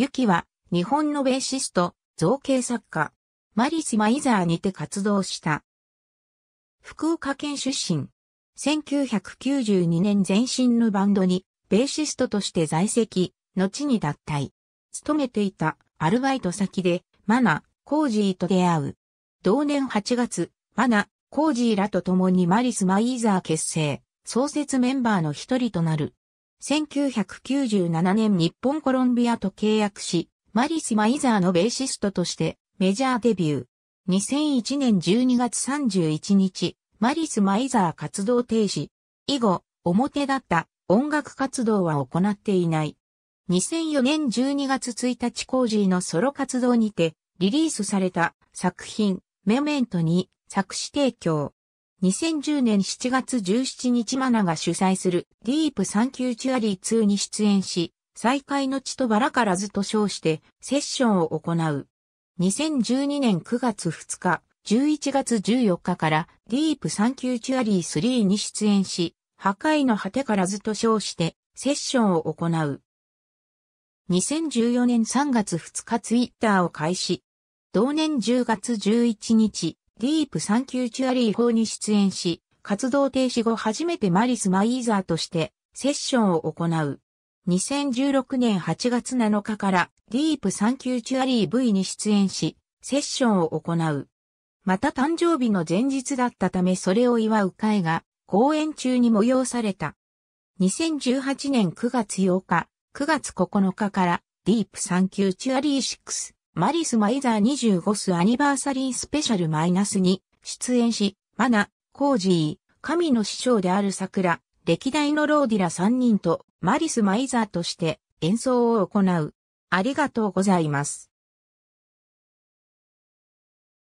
ユキは、日本のベーシスト、造形作家、マリス・マイザーにて活動した。福岡県出身。1992年前身のバンドに、ベーシストとして在籍、後に脱退。勤めていたアルバイト先で、マナ、コージーと出会う。同年8月、マナ、コージーらと共にマリス・マイザー結成、創設メンバーの一人となる。1997年日本コロンビアと契約し、マリス・マイザーのベーシストとしてメジャーデビュー。2001年12月31日、マリス・マイザー活動停止。以後、表だった音楽活動は行っていない。2004年12月1日コージーのソロ活動にてリリースされた作品メメントに作詞提供。2010年7月17日マナが主催するディープサンキューチュアリー2に出演し、再会の地とバラからずと称してセッションを行う。2012年9月2日、11月14日からディープサンキューチュアリー3に出演し、破壊の果てからずと称してセッションを行う。2014年3月2日ツイッターを開始。同年10月11日、ディープサンキューチュアリー法に出演し、活動停止後初めてマリス・マイーザーとしてセッションを行う。2016年8月7日からディープサンキューチュアリー V に出演し、セッションを行う。また誕生日の前日だったためそれを祝う会が公演中に催された。2018年9月8日、9月9日からディープサンキューチュアリー6マリス・マイザー25スアニバーサリースペシャルマイナスに出演し、マナ、コージー、神の師匠である桜、歴代のローディラ3人とマリス・マイザーとして演奏を行う。ありがとうございます。